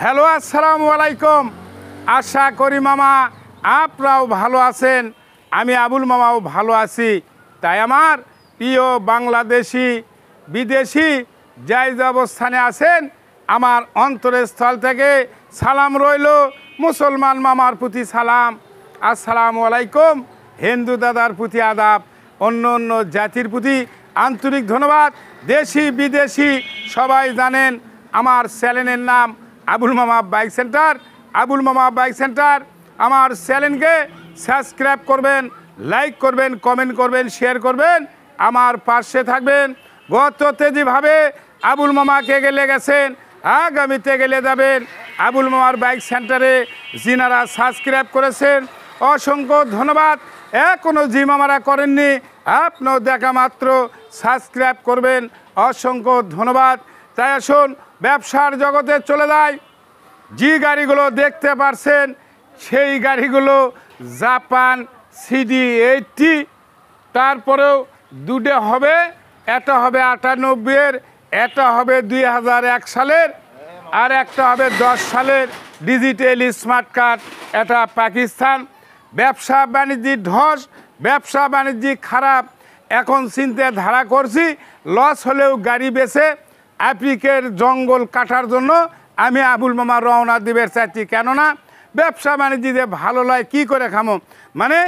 hello আসসালাম আলাইকুম আশা করি মামা আপনারাও ভালো আছেন আমি আবুল মামাও ভালো আছি তাই আমার প্রিয় বাংলাদেশি বিদেশি যাই অবস্থানে আছেন আমার অন্তরস্থল থেকে সালাম রইল মুসলমান মামার প্রতি সালাম আসসালাম আলাইকুম হিন্দু দাদার প্রতি আদাব অন্য অন্য জাতির প্রতি আন্তরিক ধন্যবাদ দেশি বিদেশি সবাই জানেন আমার চ্যানেলের নাম আবুল মামা বাইক সেন্টার আবুল মামা বাইক সেন্টার আমার চ্যানেলকে সাবস্ক্রাইব করবেন লাইক করবেন কমেন্ট করবেন শেয়ার করবেন আমার পাশে থাকবেন গত তেজিভাবে আবুল মামাকে গেলে গেছেন আগামীতে গেলে যাবেন আবুল মামার বাইক সেন্টারে যিনারা সাবস্ক্রাইব করেছেন অসংখ্য ধন্যবাদ এখনও জি মামারা করেননি আপনার দেখা মাত্র সাবস্ক্রাইব করবেন অসংখ্য ধন্যবাদ তাই আসুন ব্যবসার জগতে চলে যায় যে গাড়িগুলো দেখতে পারছেন সেই গাড়িগুলো জাপান সিডি এইটটি তারপরেও দুটো হবে এটা হবে আটানব্বইয়ের এটা হবে দুই সালের আর একটা হবে দশ সালের ডিজিটাল স্মার্ট কার্ড এটা পাকিস্তান ব্যবসা বাণিজ্যিক ধস ব্যবসা বাণিজ্যিক খারাপ এখন চিন্তা ধারা করছি লস হলেও গাড়ি বেছে আফ্রিকের জঙ্গল কাটার জন্য আমি আবুল মামা রওনা দিবের চাচ্ছি কেননা ব্যবসা বাণিজ্য যে ভালো লয় কী করে খামো মানে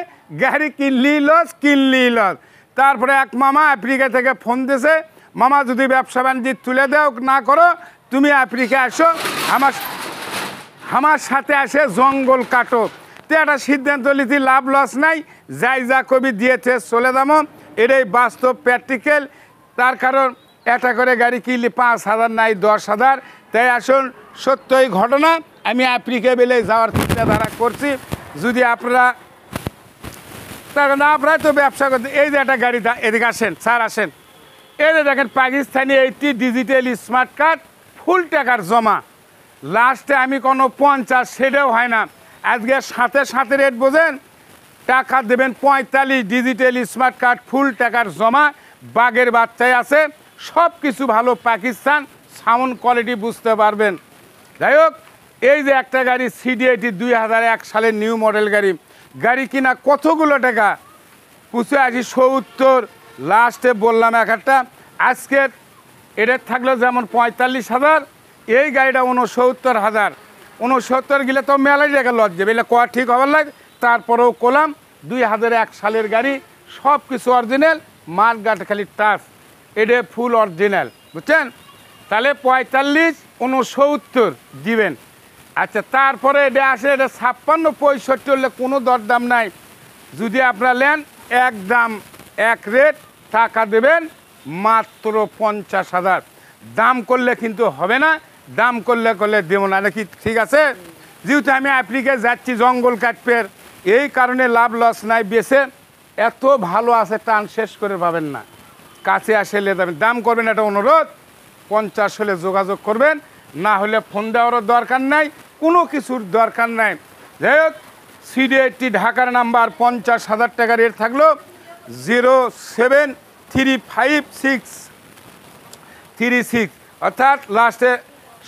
গাড়ি কিনলি লস কিনলি লস তারপরে এক মামা আফ্রিকা থেকে ফোন দিছে মামা যদি ব্যবসা বাণিজ্য তুলে দেও না করো তুমি আফ্রিকা আসো আমার আমার সাথে আসে জঙ্গল কাটো তো একটা সিদ্ধান্ত নিতে লাভ লস নাই যাই যা কবি দিয়েছে চলে দামো এটাই বাস্তব প্র্যাকটিক্যাল তার কারণ একটা করে গাড়ি কিনলে পাঁচ হাজার নাই দশ হাজার তাই আসুন সত্যই ঘটনা আমি আফ্রিকা বেলে যাওয়ার চিন্তাধারা করছি যদি আপনারা না আপনারা তো ব্যবসা করতে এই যে একটা গাড়ি এদিকে আসেন স্যার আসেন এই যে দেখেন পাকিস্তানি এইটি ডিজিটাল স্মার্ট কার্ড ফুল টাকার জমা লাস্টে আমি কোনো পঞ্চাশ সেটাও হয় না আজকে সাথে সাথে রেট বোঝেন টাকা দেবেন পঁয়তাল্লিশ ডিজিটাল স্মার্ট কার্ড ফুল টাকার জমা বাঘের বাচ্চায় আছে সব কিছু ভালো পাকিস্তান সাউন্ড কোয়ালিটি বুঝতে পারবেন যাই হোক এই যে একটা গাড়ি সিডিআইটি দুই হাজার এক সালের নিউ মডেল গাড়ি গাড়ি কিনা কতগুলো টাকা আছি সত্তর লাস্টে বললাম এক একটা আজকের এটার থাকলো যেমন পঁয়তাল্লিশ হাজার এই গাড়িটা উনসত্তর হাজার উনসত্তর গেলে তো মেলাই জায়গা লজ যাবে এটা কয়া ঠিক হবার লাগে তারপরেও কলাম দুই হাজার এক সালের গাড়ি সব কিছু অরিজিনাল মাঠ খালি টাফ এটা ফুল অরিজিনাল বুঝছেন তাহলে পঁয়তাল্লিশ উনসত্তর দিবেন আচ্ছা তারপরে এটা আসে এটা ছাপ্পান্ন পঁয়ষট্টি হলে কোনো দরদাম নাই যদি আপনারা নেন এক দাম এক রেট টাকা দেবেন মাত্র পঞ্চাশ হাজার দাম করলে কিন্তু হবে না দাম করলে করলে দেবো না নাকি ঠিক আছে যেহেতু আমি আফ্রিকায় যাচ্ছি জঙ্গল কাটপের এই কারণে লাভ লস নাই বেছে এত ভালো আছে টান শেষ করে পাবেন না কাছে আসলে যাবেন দাম করবেন এটা অনুরোধ পঞ্চাশ হলে যোগাযোগ করবেন না হলে ফোন দেওয়ারও দরকার নাই কোনো কিছুর দরকার নাই যাই হোক সিডিআইটি ঢাকার নাম্বার পঞ্চাশ হাজার টাকা রেট থাকলো zero seven three five six three six অর্থাৎ লাস্টে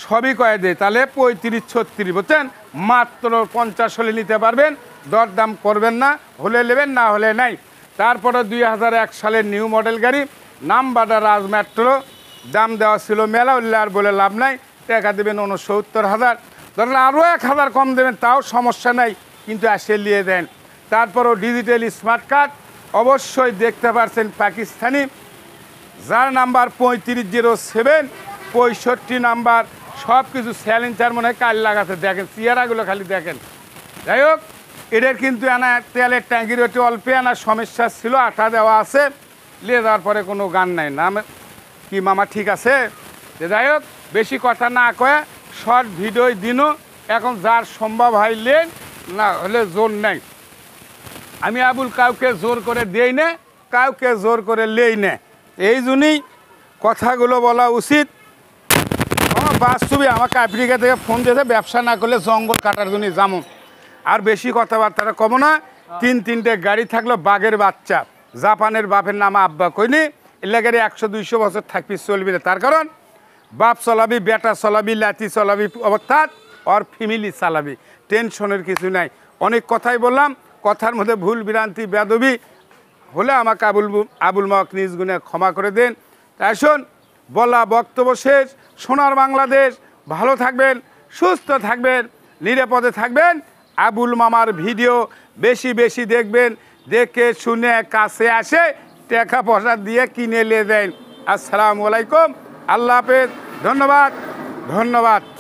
সবই কয়ে দেয় তাহলে পঁয়ত্রিশ ছত্রিশ বলছেন মাত্র পঞ্চাশ হলে নিতে পারবেন দরদাম করবেন না হলে নেবেন না হলে নাই তারপরে দুই সালের নিউ মডেল গাড়ি নাম বাডা রাজ মেট্রো দাম দেওয়া ছিল মেলা উল্লার বলে লাভ নাই টাকা দেবেন উনসত্তর হাজার ধরেন আরও এক হাজার কম দেবেন তাও সমস্যা নাই কিন্তু আসে নিয়ে দেন তারপরও ডিজিটাল স্মার্ট কার্ড অবশ্যই দেখতে পারছেন পাকিস্তানি যার নাম্বার পঁয়ত্রিশ জিরো সেভেন পঁয়ষট্টি নাম্বার সব কিছু স্যালেঞ্চার মনে হয় কাল লাগাতে দেখেন চেয়ারাগুলো খালি দেখেন যাই হোক এটার কিন্তু আনা তেলের ট্যাঙ্কির একটি অল্পে আনার সমস্যা ছিল আটা দেওয়া আছে নিয়ে যাওয়ার পরে কোনো গান নাই না কি মামা ঠিক আছে যে যাই হোক বেশি কথা না কয়ে শর্ট ভিডিও দিনও এখন যার সম্ভব হয় লেন না হলে জোর নাই আমি আবুল কাউকে জোর করে দেই নে কাউকে জোর করে লেই নে এই জন্যই কথাগুলো বলা উচিত আমার বাস্তবে আমাকে আফ্রিকা থেকে ফোন দিয়েছে ব্যবসা না করলে জঙ্গল কাটার জন্য যেমন আর বেশি কথাবার্তাটা কমো না তিন তিনটে গাড়ি থাকলো বাঘের বাচ্চা জাপানের বাপের নাম আব্বা কইনি এলাকারে একশো দুইশো বছর থাকবি চলবি না তার কারণ বাপ চলাবি বেটা চলাবি লাতি চলাবি অর্থাৎ অর ফ্যামিলি চালাবি টেনশনের কিছু নাই অনেক কথাই বললাম কথার মধ্যে ভুল বিরান্তি বেদবি হলে আমাকে আবুল আবুল মক নিজ গুণে ক্ষমা করে দেন আসুন বলা বক্তব্য শেষ সোনার বাংলাদেশ ভালো থাকবেন সুস্থ থাকবেন নিরাপদে থাকবেন আবুল মামার ভিডিও বেশি বেশি দেখবেন দেখে শুনে কাছে আসে টাকা পয়সা দিয়ে কিনে নিয়ে দেন আসসালামু আলাইকুম আল্লাহ হাফেজ ধন্যবাদ ধন্যবাদ